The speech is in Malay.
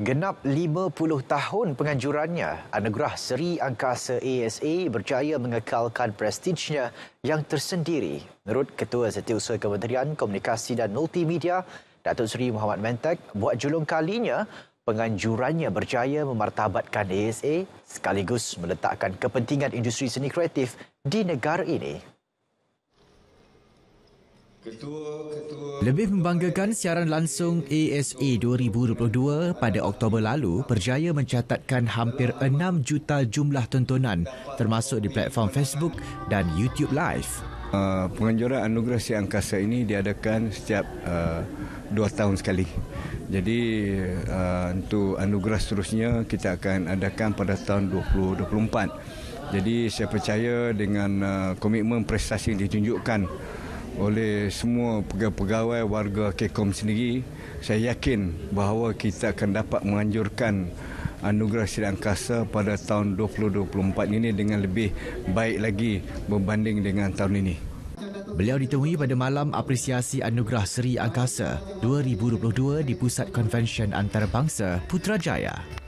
Genap 50 tahun penganjurannya, Anugerah Seri Angkasa ASA berjaya mengekalkan prestijnya yang tersendiri. Menurut Ketua Setiausaha Kementerian Komunikasi dan Multimedia, Datuk Seri Muhammad Mentek, buat julung kalinya, penganjurannya berjaya memartabatkan ASA sekaligus meletakkan kepentingan industri seni kreatif di negara ini. Lebih membanggakan siaran langsung ASA 2022 pada Oktober lalu berjaya mencatatkan hampir 6 juta jumlah tontonan termasuk di platform Facebook dan YouTube Live. Uh, penganjuran anugerah si angkasa ini diadakan setiap uh, dua tahun sekali. Jadi uh, untuk anugerah seterusnya kita akan adakan pada tahun 2024. Jadi saya percaya dengan uh, komitmen prestasi yang ditunjukkan oleh semua pegawai warga KECOM sendiri, saya yakin bahawa kita akan dapat menganjurkan anugerah Sri Angkasa pada tahun 2024 ini dengan lebih baik lagi berbanding dengan tahun ini. Beliau ditemui pada malam apresiasi anugerah Sri Angkasa 2022 di Pusat Konvensyen Antarabangsa Putrajaya.